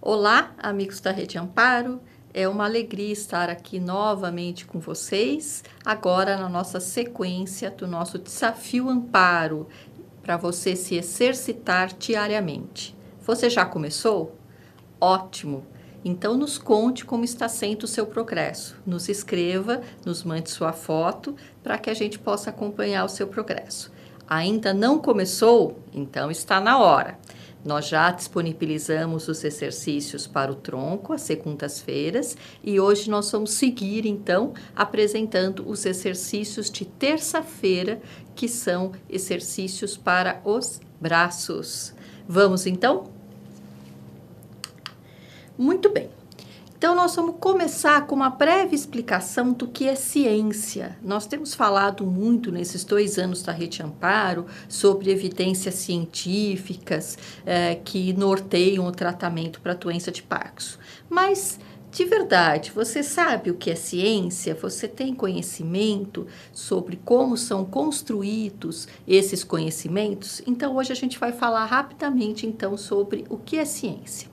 Olá, amigos da Rede Amparo. É uma alegria estar aqui novamente com vocês, agora na nossa sequência do nosso desafio Amparo, para você se exercitar diariamente. Você já começou? Ótimo! Então nos conte como está sendo o seu progresso. Nos escreva, nos mande sua foto para que a gente possa acompanhar o seu progresso. Ainda não começou? Então está na hora. Nós já disponibilizamos os exercícios para o tronco às segundas-feiras e hoje nós vamos seguir então apresentando os exercícios de terça-feira, que são exercícios para os braços. Vamos então? Muito bem. Então, nós vamos começar com uma breve explicação do que é ciência. Nós temos falado muito nesses dois anos da Rede Amparo sobre evidências científicas eh, que norteiam o tratamento para a doença de Parkinson. Mas de verdade, você sabe o que é ciência? Você tem conhecimento sobre como são construídos esses conhecimentos? Então hoje a gente vai falar rapidamente então sobre o que é ciência.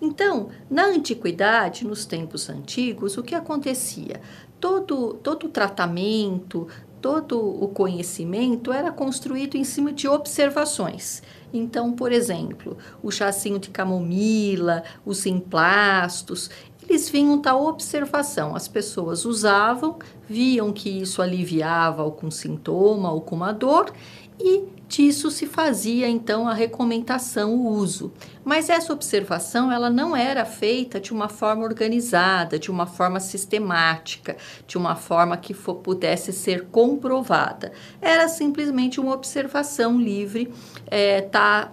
Então, na antiguidade, nos tempos antigos, o que acontecia? Todo, todo tratamento, todo o conhecimento era construído em cima de observações. Então, por exemplo, o chacinho de camomila, os emplastos, eles vinham da observação. As pessoas usavam, viam que isso aliviava algum sintoma, alguma dor e Disso se fazia então a recomendação, o uso. Mas essa observação ela não era feita de uma forma organizada, de uma forma sistemática, de uma forma que for, pudesse ser comprovada. Era simplesmente uma observação livre, é, tá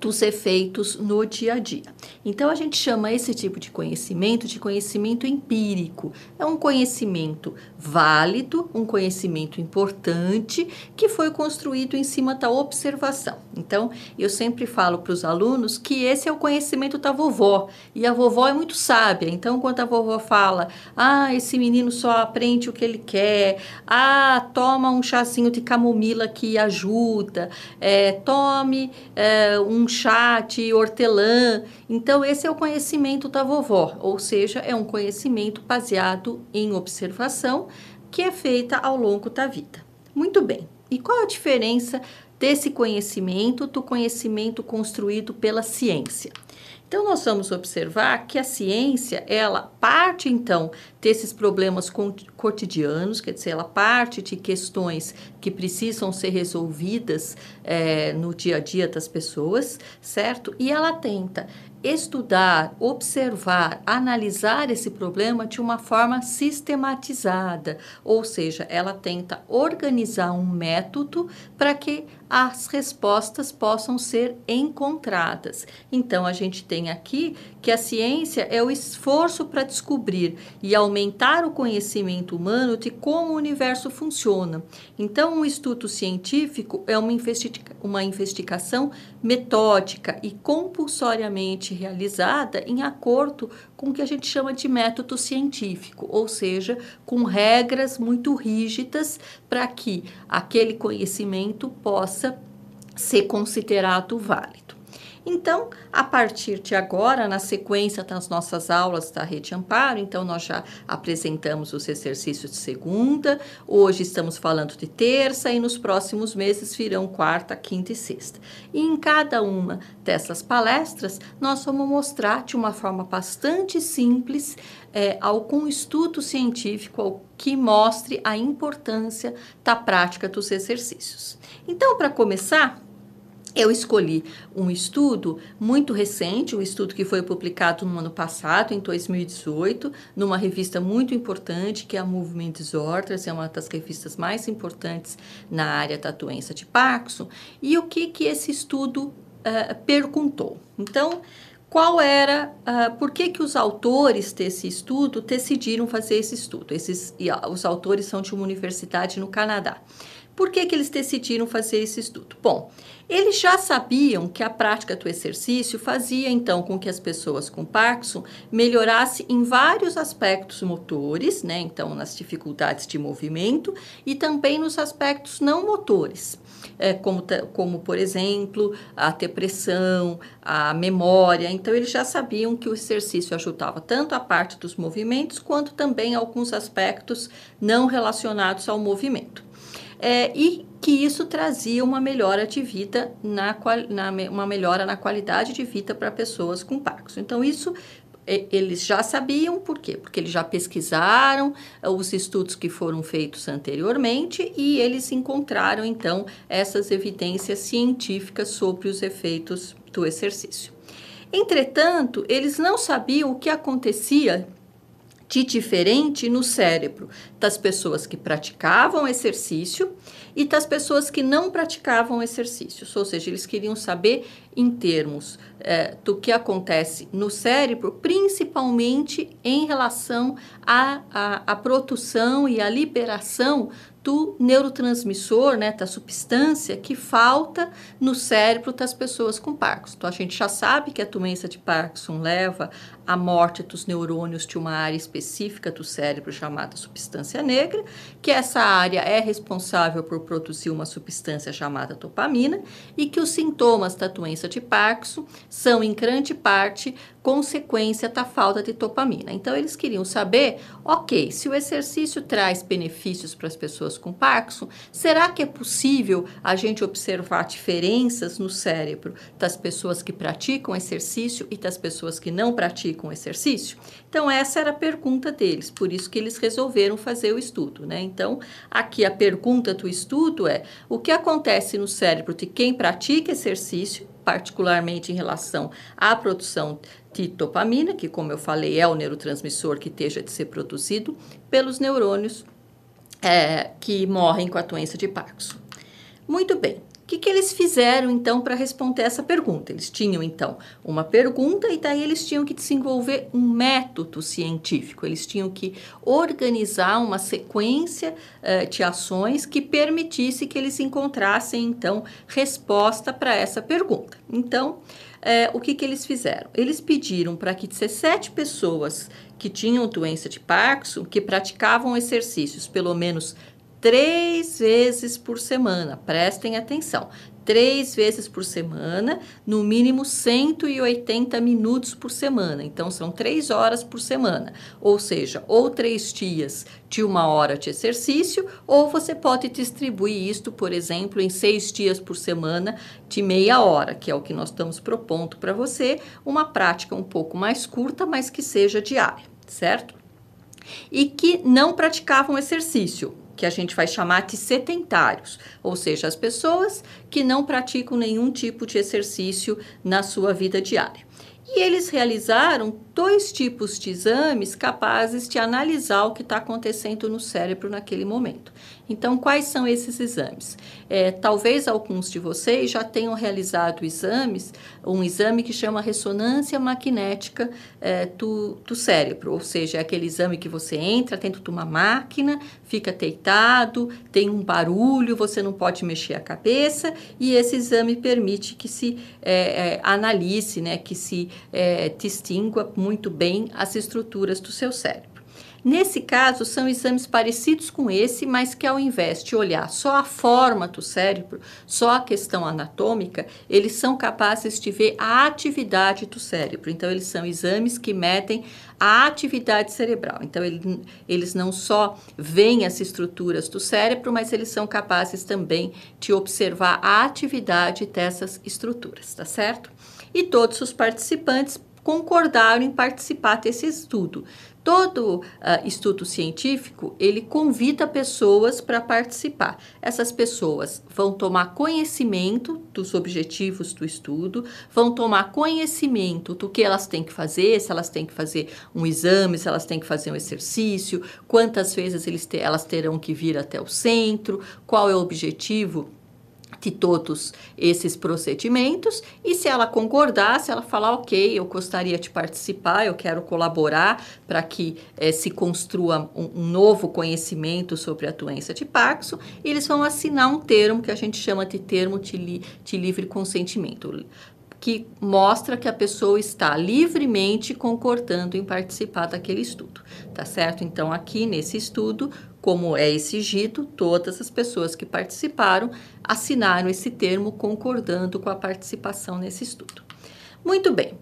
dos efeitos no dia a dia. Então a gente chama esse tipo de conhecimento de conhecimento empírico. É um conhecimento válido, um conhecimento importante que foi construído em cima da observação. Então, eu sempre falo para os alunos que esse é o conhecimento da vovó. E a vovó é muito sábia. Então, quando a vovó fala, ah, esse menino só aprende o que ele quer, ah, toma um chazinho de camomila que ajuda, é, tome é, um chá de hortelã. Então, esse é o conhecimento da vovó, ou seja, é um conhecimento baseado em observação que é feita ao longo da vida. Muito bem. E qual a diferença desse conhecimento, do conhecimento construído pela ciência. Então nós vamos observar que a ciência, ela parte então desses problemas cotidianos, quer dizer, ela parte de questões que precisam ser resolvidas é, no dia a dia das pessoas, certo? E ela tenta estudar, observar, analisar esse problema de uma forma sistematizada, ou seja, ela tenta organizar um método para que as respostas possam ser encontradas. Então, a gente tem aqui que a ciência é o esforço para descobrir e aumentar o conhecimento humano de como o universo funciona. Então, um estudo científico é uma, investiga uma investigação metódica e compulsoriamente realizada em acordo com o que a gente chama de método científico, ou seja, com regras muito rígidas para que aquele conhecimento possa possa ser considerado válido. Então, a partir de agora, na sequência das nossas aulas da Rede Amparo, então nós já apresentamos os exercícios de segunda, hoje estamos falando de terça e nos próximos meses virão quarta, quinta e sexta. E em cada uma dessas palestras, nós vamos mostrar de uma forma bastante simples é, algum estudo científico que mostre a importância da prática dos exercícios. Então, para começar, eu escolhi um estudo muito recente, um estudo que foi publicado no ano passado, em 2018, numa revista muito importante, que é a Movement Disorders, é uma das revistas mais importantes na área da doença de Parkinson. E o que, que esse estudo uh, perguntou? Então, qual era, uh, por que, que os autores desse estudo decidiram fazer esse estudo? Esses, ah, os autores são de uma universidade no Canadá. Por que, que eles decidiram fazer esse estudo? Bom, eles já sabiam que a prática do exercício fazia então com que as pessoas com Parkinson melhorassem em vários aspectos motores, né? Então, nas dificuldades de movimento e também nos aspectos não motores, é, como, como, por exemplo, a depressão, a memória. Então, eles já sabiam que o exercício ajudava tanto a parte dos movimentos quanto também alguns aspectos não relacionados ao movimento é, e que isso trazia uma melhora de vida, na, na uma melhora na qualidade de vida para pessoas com Parkinson. Então, isso eles já sabiam, por quê? Porque eles já pesquisaram eh, os estudos que foram feitos anteriormente e eles encontraram, então, essas evidências científicas sobre os efeitos do exercício. Entretanto, eles não sabiam o que acontecia de diferente no cérebro das pessoas que praticavam exercício e das pessoas que não praticavam exercícios. Ou seja, eles queriam saber em termos é, do que acontece no cérebro, principalmente em relação à a, a, a, produção e à liberação do neurotransmissor, né, da substância que falta no cérebro das pessoas com Parkinson. Então, a gente já sabe que a doença de Parkinson leva a morte dos neurônios de uma área específica do cérebro chamada substância negra, que essa área é responsável por produzir uma substância chamada dopamina e que os sintomas da doença de Parkinson são em grande parte consequência da falta de dopamina. Então eles queriam saber, OK, se o exercício traz benefícios para as pessoas com Parkinson, será que é possível a gente observar diferenças no cérebro das pessoas que praticam exercício e das pessoas que não praticam com o exercício? Então, essa era a pergunta deles, por isso que eles resolveram fazer o estudo, né? Então, aqui a pergunta do estudo é: o que acontece no cérebro de quem pratica exercício, particularmente em relação à produção de dopamina, que, como eu falei, é o neurotransmissor que esteja de ser produzido pelos neurônios é, que morrem com a doença de Parkinson? Muito bem que, que eles fizeram então para responder essa pergunta? Eles tinham então uma pergunta e daí eles tinham que desenvolver um método científico, eles tinham que organizar uma sequência uh, de ações que permitisse que eles encontrassem então resposta para essa pergunta. Então, é, o que, que eles fizeram? Eles pediram para que 17 pessoas que tinham doença de Parkinson, que praticavam exercícios pelo menos três vezes por semana. Prestem atenção. Três vezes por semana, no mínimo 180 minutos por semana. Então, são três horas por semana. Ou seja, ou três dias de uma hora de exercício, ou você pode distribuir isto, por exemplo, em seis dias por semana de meia hora, que é o que nós estamos propondo para você, uma prática um pouco mais curta, mas que seja diária, certo? E que não praticavam exercício que a gente vai chamar de sedentários, ou seja, as pessoas que não praticam nenhum tipo de exercício na sua vida diária. E eles realizaram dois tipos de exames capazes de analisar o que está acontecendo no cérebro naquele momento. Então, quais são esses exames? É, talvez alguns de vocês já tenham realizado exames, um exame que chama ressonância magnética é, do, do cérebro, ou seja, é aquele exame que você entra dentro de uma máquina, fica deitado, tem um barulho, você não pode mexer a cabeça e esse exame permite que se é, é analise, né, que se é, distingua muito bem as estruturas do seu cérebro. Nesse caso, são exames parecidos com esse, mas que ao invés de olhar só a forma do cérebro, só a questão anatômica, eles são capazes de ver a atividade do cérebro. Então, eles são exames que metem a atividade cerebral. Então, ele, eles não só veem as estruturas do cérebro, mas eles são capazes também de observar a atividade dessas estruturas, tá certo? E todos os participantes concordaram em participar desse estudo, Todo uh, estudo científico, ele convida pessoas para participar. Essas pessoas vão tomar conhecimento dos objetivos do estudo, vão tomar conhecimento do que elas têm que fazer, se elas têm que fazer um exame, se elas têm que fazer um exercício, quantas vezes eles te elas terão que vir até o centro, qual é o objetivo de todos esses procedimentos e se ela concordar, se ela falar, ok, eu gostaria de participar, eu quero colaborar para que eh, se construa um, um, novo conhecimento sobre a doença de Parkinson, eles vão assinar um termo que a gente chama de termo de, li de livre consentimento, que mostra que a pessoa está livremente concordando em participar daquele estudo, tá certo? Então, aqui nesse estudo, como é exigido, todas as pessoas que participaram assinaram esse termo concordando com a participação nesse estudo. Muito bem,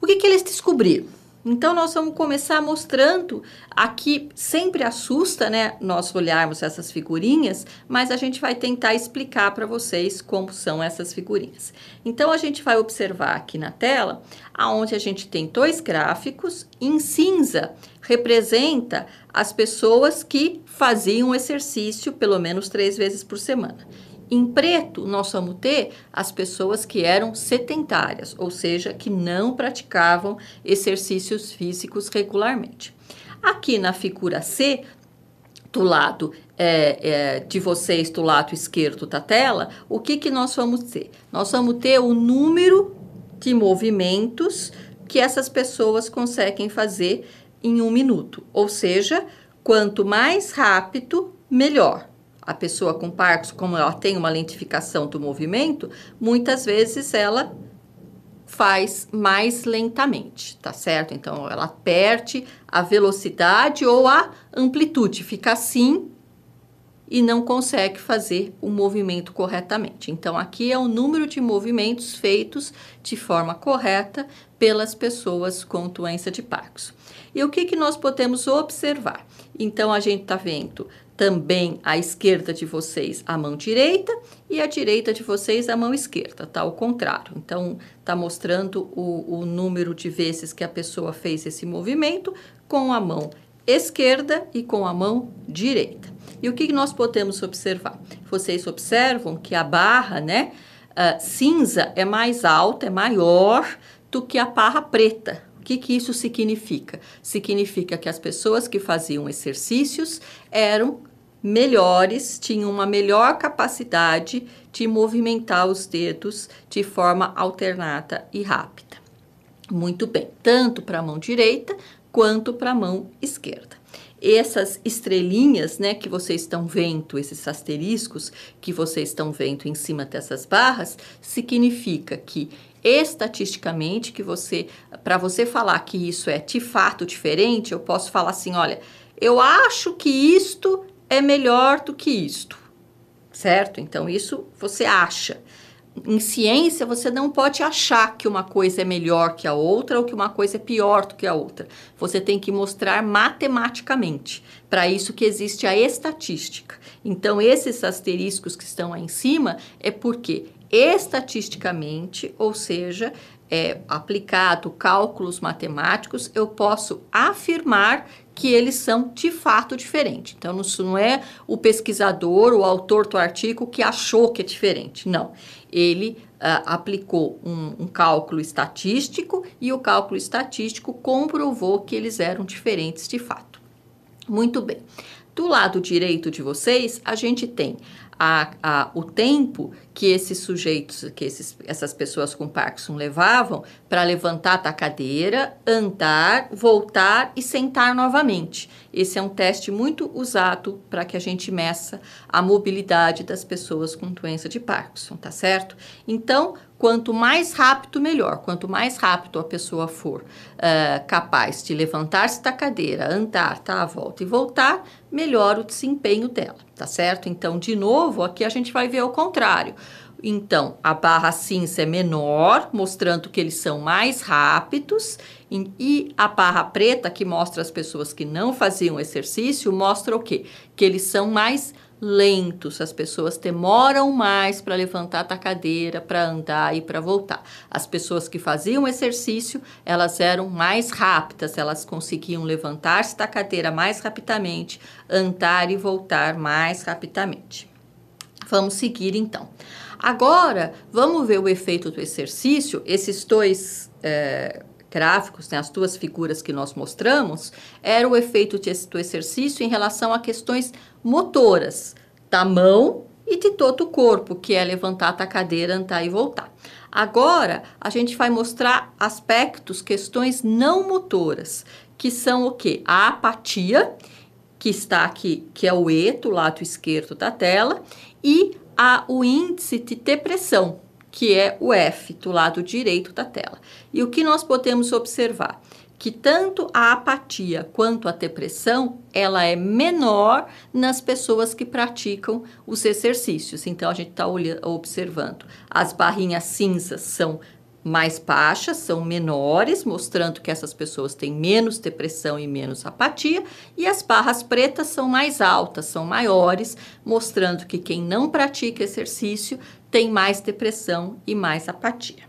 o que, que eles descobriram? Então, nós vamos começar mostrando aqui, sempre assusta, né, nós olharmos essas figurinhas, mas a gente vai tentar explicar para vocês como são essas figurinhas. Então, a gente vai observar aqui na tela, aonde a gente tem dois gráficos, em cinza representa as pessoas que faziam exercício pelo menos três vezes por semana. Em preto, nós vamos ter as pessoas que eram sedentárias, ou seja, que não praticavam exercícios físicos regularmente. Aqui na figura C, do lado é, é, de vocês, do lado esquerdo da tela, o que, que nós vamos ter? Nós vamos ter o número de movimentos que essas pessoas conseguem fazer em um minuto. Ou seja, quanto mais rápido, melhor a pessoa com Parkinson, como ela tem uma lentificação do movimento, muitas vezes ela faz mais lentamente, tá certo? Então ela perde a velocidade ou a amplitude, fica assim e não consegue fazer o movimento corretamente. Então aqui é o número de movimentos feitos de forma correta pelas pessoas com doença de Parkinson. E o que, que nós podemos observar? Então, a gente está vendo também à esquerda de vocês a mão direita e à direita de vocês a mão esquerda, tá? Ao contrário. Então, tá mostrando o, o número de vezes que a pessoa fez esse movimento com a mão esquerda e com a mão direita. E o que, que nós podemos observar? Vocês observam que a barra, né, uh, cinza é mais alta, é maior do que a parra preta. O que, que isso significa? Significa que as pessoas que faziam exercícios eram melhores, tinham uma melhor capacidade de movimentar os dedos de forma alternada e rápida. Muito bem, tanto para a mão direita quanto para a mão esquerda. Essas estrelinhas, né, que vocês estão vendo, esses asteriscos que vocês estão vendo em cima dessas barras, significa que estatisticamente que você, para você falar que isso é de fato diferente, eu posso falar assim, olha, eu acho que isto é melhor do que isto, certo? Então isso você acha. Em ciência você não pode achar que uma coisa é melhor que a outra ou que uma coisa é pior do que a outra. Você tem que mostrar matematicamente. Para isso que existe a estatística. Então esses asteriscos que estão aí em cima é porque estatisticamente, ou seja, é, aplicado cálculos matemáticos, eu posso afirmar que eles são de fato diferentes. Então, isso não é o pesquisador, o autor do artigo que achou que é diferente. Não. Ele uh, aplicou um, um cálculo estatístico e o cálculo estatístico comprovou que eles eram diferentes de fato. Muito bem. Do lado direito de vocês, a gente tem a, a, o tempo que esses sujeitos, que esses, essas pessoas com Parkinson levavam para levantar da cadeira, andar, voltar e sentar novamente. Esse é um teste muito usado para que a gente meça a mobilidade das pessoas com doença de Parkinson, tá certo? Então, quanto mais rápido, melhor. Quanto mais rápido a pessoa for uh, capaz de levantar-se da cadeira, andar, dar tá, a volta e voltar, melhor o desempenho dela, tá certo? Então, de novo, aqui a gente vai ver o contrário. Então, a barra cinza é menor, mostrando que eles são mais rápidos, e a barra preta, que mostra as pessoas que não faziam exercício, mostra o quê? Que eles são mais rápidos lentos, as pessoas demoram mais para levantar da cadeira, para andar e para voltar. As pessoas que faziam exercício, elas eram mais rápidas, elas conseguiam levantar-se da cadeira mais rapidamente, andar e voltar mais rapidamente. Vamos seguir então. Agora, vamos ver o efeito do exercício. Esses dois é, gráficos, né, as duas figuras que nós mostramos, era o efeito do exercício em relação a questões motoras da mão e de todo o corpo, que é levantar a cadeira, andar e voltar. Agora, a gente vai mostrar aspectos, questões não motoras, que são o que? A apatia, que está aqui, que é o E, do lado esquerdo da tela, e a, o índice de depressão, que é o F, do lado direito da tela. E o que nós podemos observar? Que tanto a apatia quanto a depressão, ela é menor nas pessoas que praticam os exercícios. Então, a gente está observando. As barrinhas cinzas são mais baixas são menores, mostrando que essas pessoas têm menos depressão e menos apatia, e as barras pretas são mais altas, são maiores, mostrando que quem não pratica exercício tem mais depressão e mais apatia.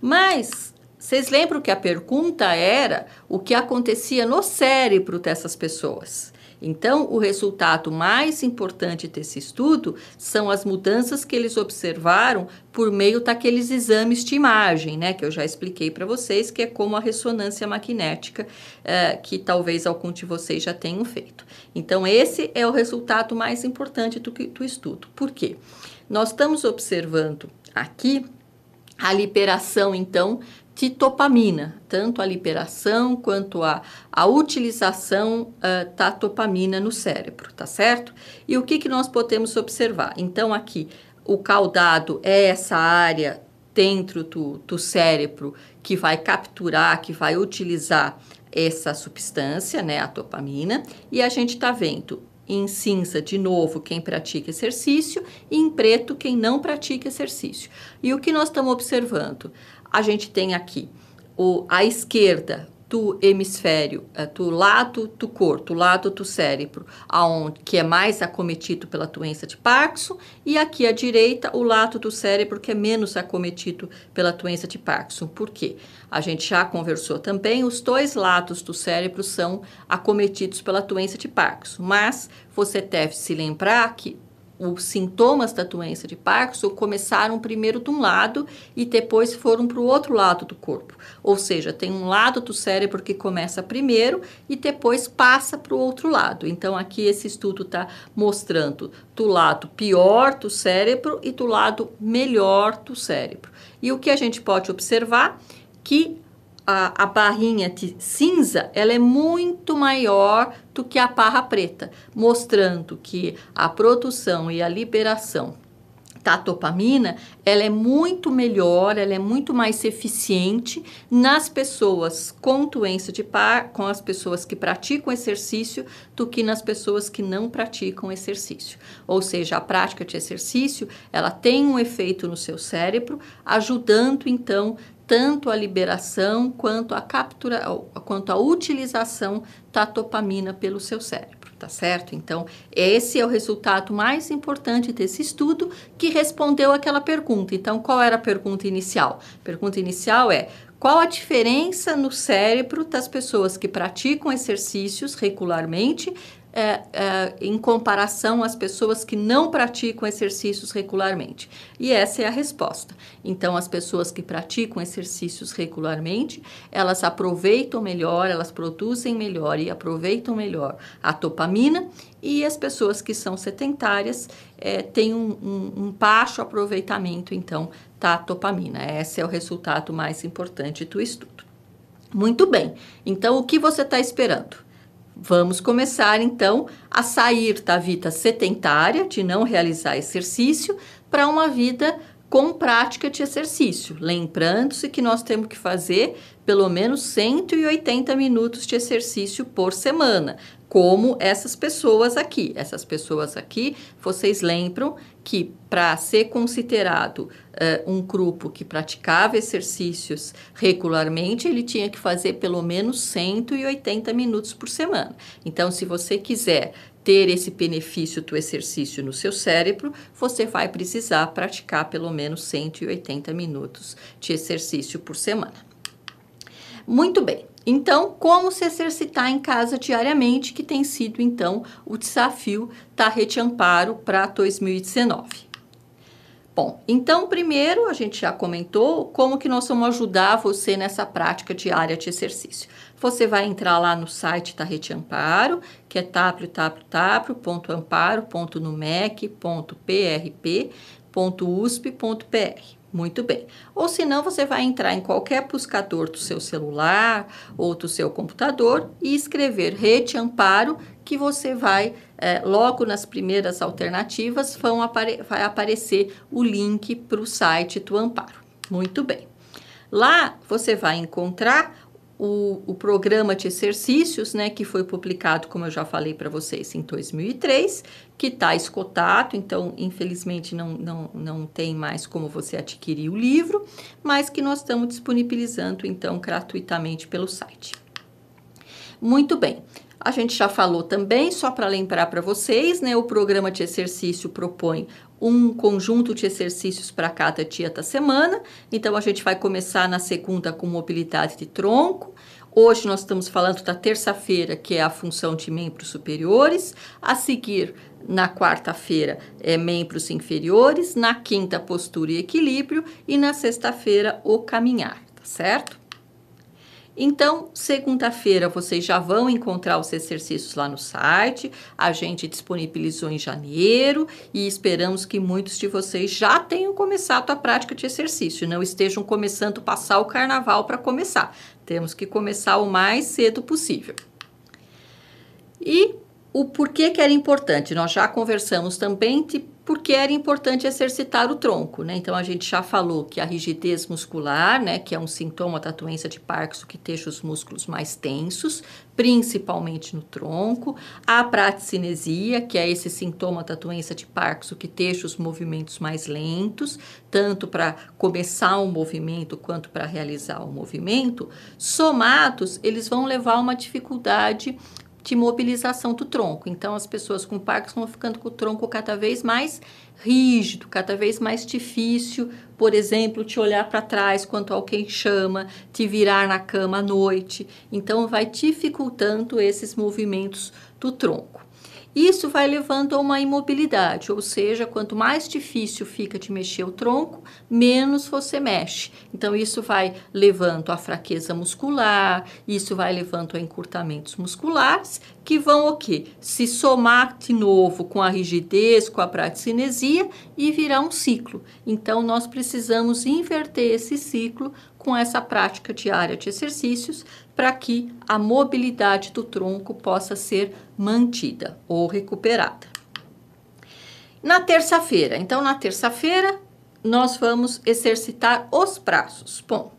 Mas vocês lembram que a pergunta era o que acontecia no cérebro dessas pessoas? Então, o resultado mais importante desse estudo são as mudanças que eles observaram por meio daqueles exames de imagem, né, que eu já expliquei para vocês, que é como a ressonância magnética, eh, que talvez algum de vocês já tenham feito. Então, esse é o resultado mais importante do, do estudo. Por quê? Nós estamos observando aqui a liberação, então, titopamina, tanto a liberação quanto a, a utilização uh, da topamina no cérebro, tá certo? E o que, que nós podemos observar? Então, aqui, o caudado é essa área dentro do, do cérebro que vai capturar, que vai utilizar essa substância, né, a dopamina, e a gente tá vendo em cinza, de novo, quem pratica exercício, e em preto, quem não pratica exercício. E o que nós estamos observando? a gente tem aqui o, a esquerda do hemisfério, do lado do corpo, do lado do cérebro, aonde, que é mais acometido pela doença de Parkinson, e aqui à direita, o lado do cérebro que é menos acometido pela doença de Parkinson. Por quê? A gente já conversou também, os dois lados do cérebro são acometidos pela doença de Parkinson, mas você deve se lembrar que os sintomas da doença de Parkinson começaram primeiro de um lado e depois foram para o outro lado do corpo. Ou seja, tem um lado do cérebro que começa primeiro e depois passa para o outro lado. Então, aqui esse estudo está mostrando do lado pior do cérebro e do lado melhor do cérebro. E o que a gente pode observar? que a, a barrinha cinza ela é muito maior do que a barra preta, mostrando que a produção e a liberação da dopamina, ela é muito melhor, ela é muito mais eficiente nas pessoas com doença de par, com as pessoas que praticam exercício, do que nas pessoas que não praticam exercício. Ou seja, a prática de exercício, ela tem um efeito no seu cérebro, ajudando então tanto a liberação quanto a captura, quanto a utilização da dopamina pelo seu cérebro, tá certo? Então, esse é o resultado mais importante desse estudo que respondeu aquela pergunta. Então, qual era a pergunta inicial? A pergunta inicial é: qual a diferença no cérebro das pessoas que praticam exercícios regularmente é, é, em comparação às pessoas que não praticam exercícios regularmente? E essa é a resposta. Então, as pessoas que praticam exercícios regularmente, elas aproveitam melhor, elas produzem melhor e aproveitam melhor a dopamina, e as pessoas que são sedentárias é, têm um, um, um baixo aproveitamento, então, da dopamina. Esse é o resultado mais importante do estudo. Muito bem, então o que você está esperando? Vamos começar então a sair da vida sedentária, de não realizar exercício, para uma vida com prática de exercício. Lembrando-se que nós temos que fazer pelo menos 180 minutos de exercício por semana, como essas pessoas aqui. Essas pessoas aqui, vocês lembram que para ser considerado uh, um grupo que praticava exercícios regularmente, ele tinha que fazer pelo menos 180 minutos por semana. Então, se você quiser ter esse benefício do exercício no seu cérebro, você vai precisar praticar pelo menos 180 minutos de exercício por semana. Muito bem. Então, como se exercitar em casa diariamente, que tem sido então o desafio da Rede Amparo para 2019. Bom, então primeiro a gente já comentou como que nós vamos ajudar você nessa prática diária de exercício. Você vai entrar lá no site Rede Amparo, que é www.amparo.numec.prp.usp.br. Muito bem. Ou se não, você vai entrar em qualquer buscador do seu celular ou do seu computador e escrever Rede Amparo, que você vai, é, logo nas primeiras alternativas, vão apare vai aparecer o link para o site do Amparo. Muito bem. Lá você vai encontrar o, o, programa de exercícios, né, que foi publicado, como eu já falei para vocês, em 2003, que está escotado, então, infelizmente, não, não, não tem mais como você adquirir o livro, mas que nós estamos disponibilizando, então, gratuitamente pelo site. Muito bem. A gente já falou também, só para lembrar para vocês, né? O programa de exercício propõe um conjunto de exercícios para cada dia da semana. Então a gente vai começar na segunda com mobilidade de tronco. Hoje nós estamos falando da terça-feira, que é a função de membros superiores. A seguir, na quarta-feira, é membros inferiores. Na quinta, postura e equilíbrio. E na sexta-feira, o caminhar, tá certo? Então, segunda-feira vocês já vão encontrar os exercícios lá no site. A gente disponibilizou em janeiro e esperamos que muitos de vocês já tenham começado a prática de exercício, não estejam começando a passar o carnaval para começar. Temos que começar o mais cedo possível. E o porquê que era importante, nós já conversamos também de porque era importante exercitar o tronco, né? Então a gente já falou que a rigidez muscular, né, que é um sintoma da doença de Parkinson que deixa os músculos mais tensos, principalmente no tronco, a praticinesia, que é esse sintoma da doença de Parkinson que deixa os movimentos mais lentos, tanto para começar um movimento quanto para realizar o um movimento, somatos, eles vão levar uma dificuldade de mobilização do tronco. Então, as pessoas com Parkinson vão ficando com o tronco cada vez mais rígido, cada vez mais difícil, por exemplo, te olhar para trás quanto alguém chama, te virar na cama à noite. Então, vai dificultando esses movimentos do tronco. Isso vai levando a uma imobilidade, ou seja, quanto mais difícil fica de mexer o tronco, menos você mexe. Então, isso vai levando a fraqueza muscular, isso vai levando a encurtamentos musculares, que vão o quê? Se somar de novo com a rigidez, com a praticinesia e virar um ciclo. Então, nós precisamos inverter esse ciclo com essa prática diária de exercícios para que a mobilidade do tronco possa ser mantida ou recuperada. Na terça-feira, então na terça-feira nós vamos exercitar os braços. Bom,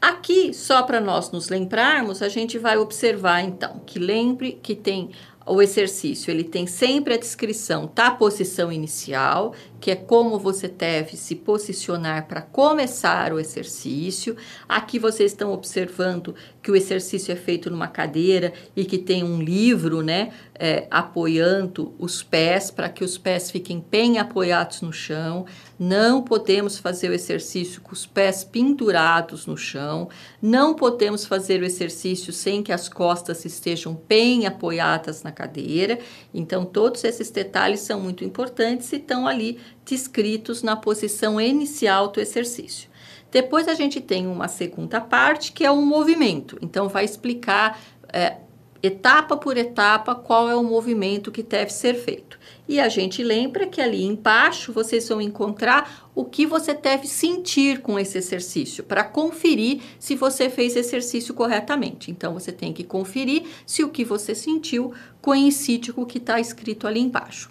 aqui só para nós nos lembrarmos, a gente vai observar então que lembre que tem o exercício, ele tem sempre a descrição da posição inicial que é como você deve se posicionar para começar o exercício. Aqui vocês estão observando que o exercício é feito numa cadeira e que tem um livro, né, é, apoiando os pés para que os pés fiquem bem apoiados no chão. Não podemos fazer o exercício com os pés pendurados no chão. Não podemos fazer o exercício sem que as costas estejam bem apoiadas na cadeira. Então, todos esses detalhes são muito importantes e estão ali descritos na posição inicial do exercício. Depois a gente tem uma segunda parte que é um movimento. Então vai explicar é, etapa por etapa qual é o movimento que deve ser feito. E a gente lembra que ali embaixo vocês vão encontrar o que você deve sentir com esse exercício para conferir se você fez exercício corretamente. Então você tem que conferir se o que você sentiu coincide com o que está escrito ali embaixo.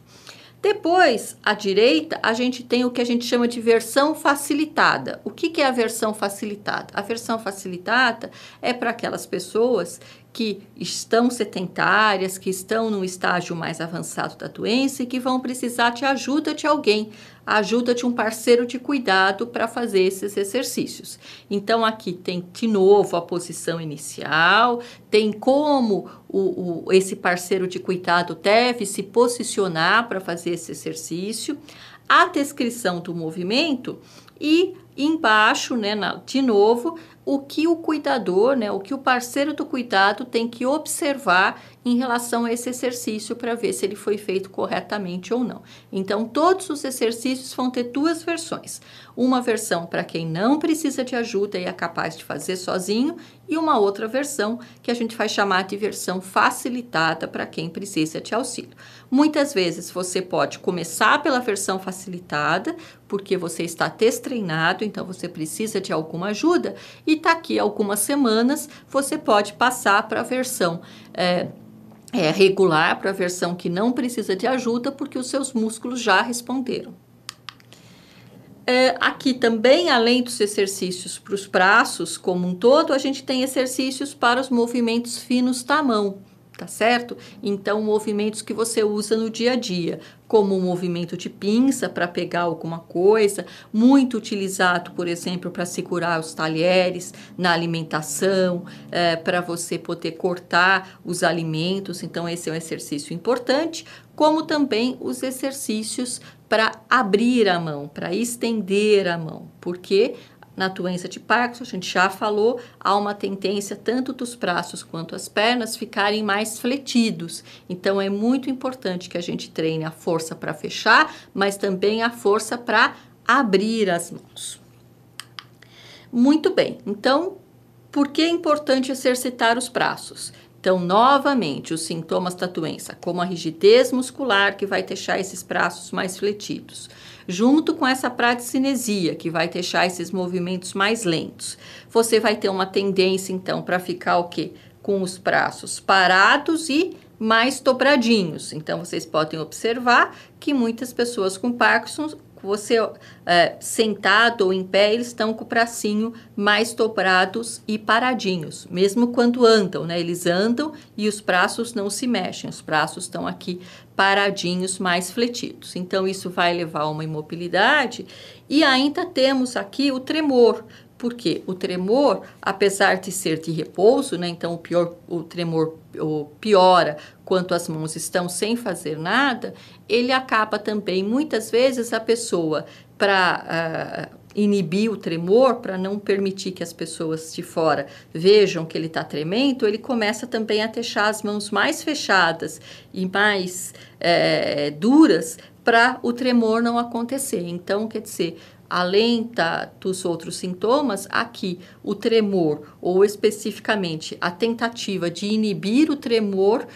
Depois, à direita, a gente tem o que a gente chama de versão facilitada. O que, que é a versão facilitada? A versão facilitada é para aquelas pessoas que estão setentárias, que estão num estágio mais avançado da doença e que vão precisar de ajuda de alguém, ajuda de um parceiro de cuidado para fazer esses exercícios. Então, aqui tem de novo a posição inicial, tem como o, o esse parceiro de cuidado deve se posicionar para fazer esse exercício, a descrição do movimento e embaixo, né, na, de novo, o que o cuidador, né, o que o parceiro do cuidado tem que observar em relação a esse exercício para ver se ele foi feito corretamente ou não. Então, todos os exercícios vão ter duas versões: uma versão para quem não precisa de ajuda e é capaz de fazer sozinho, e uma outra versão que a gente vai chamar de versão facilitada para quem precisa de auxílio. Muitas vezes você pode começar pela versão facilitada, porque você está destreinado, então você precisa de alguma ajuda, e daqui tá a algumas semanas você pode passar para a versão. É, é, regular para a versão que não precisa de ajuda, porque os seus músculos já responderam. É, aqui também, além dos exercícios para os braços como um todo, a gente tem exercícios para os movimentos finos da mão tá certo? Então, movimentos que você usa no dia a dia, como o movimento de pinça para pegar alguma coisa, muito utilizado, por exemplo, para segurar os talheres na alimentação, é, para você poder cortar os alimentos. Então, esse é um exercício importante, como também os exercícios para abrir a mão, para estender a mão, porque na doença de Parkinson, a gente já falou, há uma tendência tanto dos braços quanto as pernas ficarem mais fletidos. Então é muito importante que a gente treine a força para fechar, mas também a força para abrir as mãos. Muito bem. Então, por que é importante exercitar os braços? Então, novamente, os sintomas da doença, como a rigidez muscular que vai deixar esses braços mais fletidos junto com essa praticinesia, que vai deixar esses movimentos mais lentos. Você vai ter uma tendência, então, para ficar o quê? Com os braços parados e mais dobradinhos. Então, vocês podem observar que muitas pessoas com Parkinson você é, sentado ou em pé, eles estão com o bracinho mais dobrados e paradinhos, mesmo quando andam, né? Eles andam e os braços não se mexem, os braços estão aqui paradinhos, mais fletidos. Então, isso vai levar a uma imobilidade e ainda temos aqui o tremor. Porque o tremor, apesar de ser de repouso, né, então o, pior, o tremor o piora quanto as mãos estão sem fazer nada, ele acaba também, muitas vezes, a pessoa, para uh, ah, inibir o tremor para não permitir que as pessoas de fora vejam que ele está tremendo, ele começa também a deixar as mãos mais fechadas e mais é, duras para o tremor não acontecer. Então, quer dizer, além da, dos outros sintomas, aqui o tremor, ou especificamente a tentativa de inibir o tremor,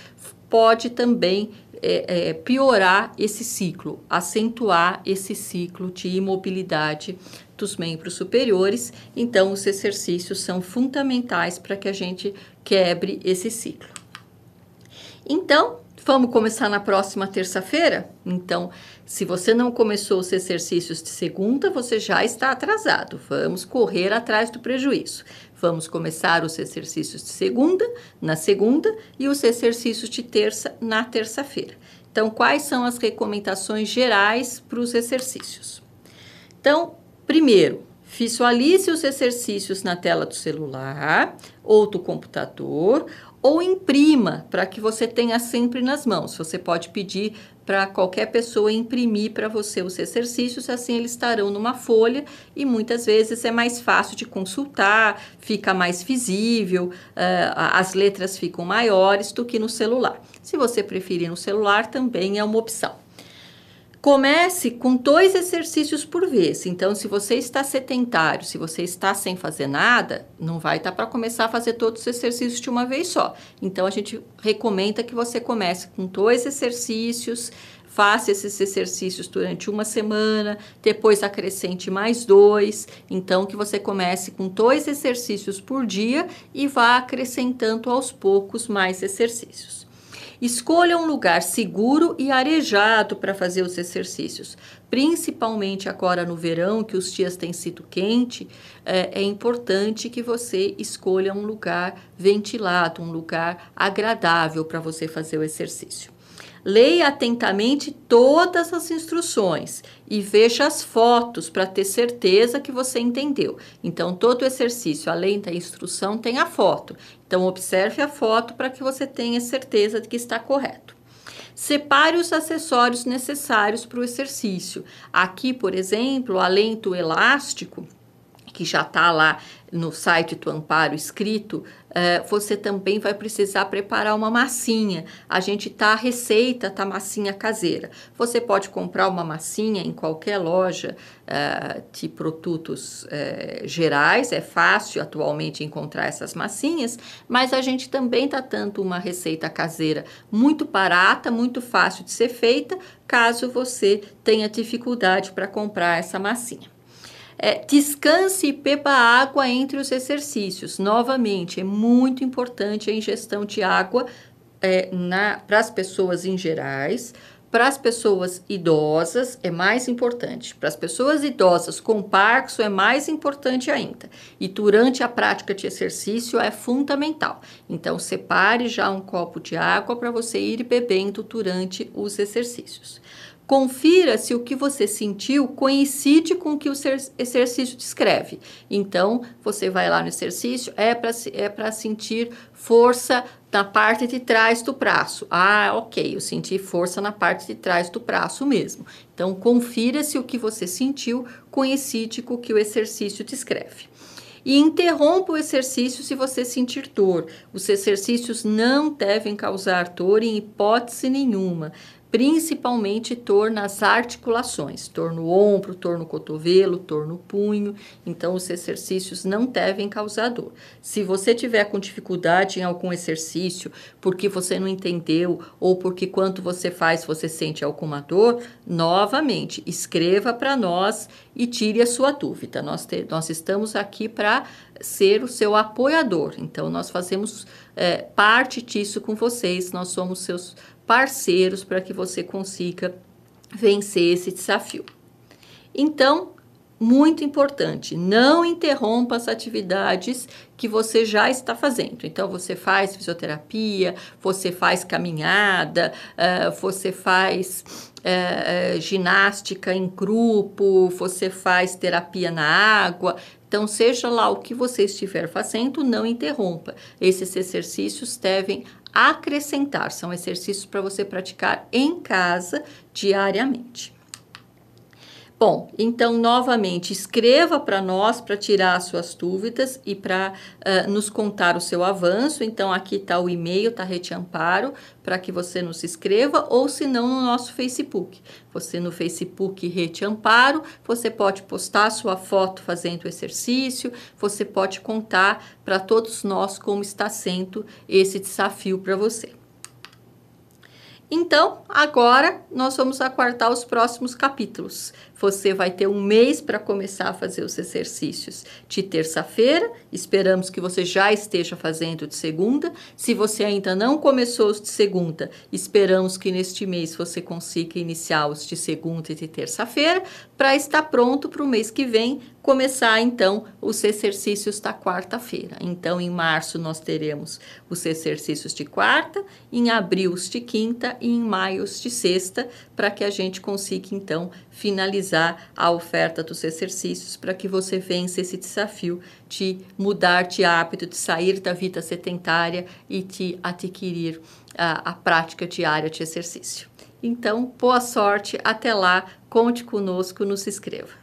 pode também é, é, piorar esse ciclo, acentuar esse ciclo de imobilidade dos membros superiores. Então, os exercícios são fundamentais para que a gente quebre esse ciclo. Então, vamos começar na próxima terça-feira? Então, se você não começou os exercícios de segunda, você já está atrasado. Vamos correr atrás do prejuízo. Vamos começar os exercícios de segunda, na segunda, e os exercícios de terça, na terça-feira. Então, quais são as recomendações gerais para os exercícios? Então, primeiro, visualize os exercícios na tela do celular ou do computador ou imprima para que você tenha sempre nas mãos. Você pode pedir para qualquer pessoa imprimir para você os exercícios, assim eles estarão numa folha e muitas vezes é mais fácil de consultar, fica mais visível, uh, as letras ficam maiores do que no celular. Se você preferir no celular, também é uma opção. Comece com dois exercícios por vez. Então, se você está sedentário, se você está sem fazer nada, não vai estar para começar a fazer todos os exercícios de uma vez só. Então, a gente recomenda que você comece com dois exercícios, faça esses exercícios durante uma semana, depois acrescente mais dois. Então, que você comece com dois exercícios por dia e vá acrescentando aos poucos mais exercícios. Escolha um lugar seguro e arejado para fazer os exercícios. Principalmente agora no verão, que os dias têm sido quente, é, é importante que você escolha um lugar ventilado, um lugar agradável para você fazer o exercício. Leia atentamente todas as instruções e veja as fotos para ter certeza que você entendeu. Então, todo exercício, além da instrução, tem a foto. Então, observe a foto para que você tenha certeza de que está correto. Separe os acessórios necessários para o exercício. Aqui, por exemplo, além do elástico, que já está lá no site do Amparo escrito eh, você também vai precisar preparar uma massinha. A gente tá a receita, tá massinha caseira. Você pode comprar uma massinha em qualquer loja uh, de produtos uh, gerais, é fácil atualmente encontrar essas massinhas, mas a gente também tá tanto uma receita caseira muito barata, muito fácil de ser feita, caso você tenha dificuldade para comprar essa massinha. É, descanse e beba água entre os exercícios. Novamente, é muito importante a ingestão de água é, para as pessoas em gerais. Para as pessoas idosas é mais importante. Para as pessoas idosas com Parkinson é mais importante ainda. E durante a prática de exercício é fundamental. Então separe já um copo de água para você ir bebendo durante os exercícios. Confira se o que você sentiu coincide com o que o exercício descreve. Então, você vai lá no exercício, é para é sentir força na parte de trás do braço. Ah, ok, eu senti força na parte de trás do braço mesmo. Então, confira se o que você sentiu coincide com o que o exercício descreve e interrompa o exercício se você sentir dor. Os exercícios não devem causar dor em hipótese nenhuma principalmente torna as articulações, torna o ombro, torna o cotovelo, torna o punho. Então, os exercícios não devem causar dor. Se você tiver com dificuldade em algum exercício, porque você não entendeu ou porque quando você faz você sente alguma dor, novamente escreva para nós e tire a sua dúvida. Nós, te, nós estamos aqui para ser o seu apoiador. Então, nós fazemos é, parte disso com vocês. Nós somos seus parceiros para que você consiga vencer esse desafio. Então, muito importante, não interrompa as atividades que você já está fazendo. Então, você faz fisioterapia, você faz caminhada, uh, você faz uh, ginástica em grupo, você faz terapia na água. Então, seja lá o que você estiver fazendo, não interrompa. Esses exercícios devem acrescentar, são exercícios para você praticar em casa diariamente. Bom, então novamente escreva para nós para tirar as suas dúvidas e para uh, eh, nos contar o seu avanço. Então aqui está o e-mail, está Rede Amparo, para que você nos escreva ou se não no nosso Facebook. Você no Facebook Rede Amparo, você pode postar sua foto fazendo o exercício, você pode contar para todos nós como está sendo esse desafio para você. Então, agora nós vamos aquartar os próximos capítulos. Você vai ter um mês para começar a fazer os exercícios de terça-feira. Esperamos que você já esteja fazendo de segunda. Se você ainda não começou os de segunda, esperamos que neste mês você consiga iniciar os de segunda e de terça-feira para estar pronto para o mês que vem começar então os exercícios da quarta-feira. Então, em março nós teremos os exercícios de quarta, em abril os de quinta e em maio os de sexta, para que a gente consiga então finalizar a oferta dos exercícios para que você vença esse desafio de mudar de hábito, de sair da vida sedentária e de adquirir a, a prática diária de exercício. Então, boa sorte, até lá, conte conosco, nos inscreva.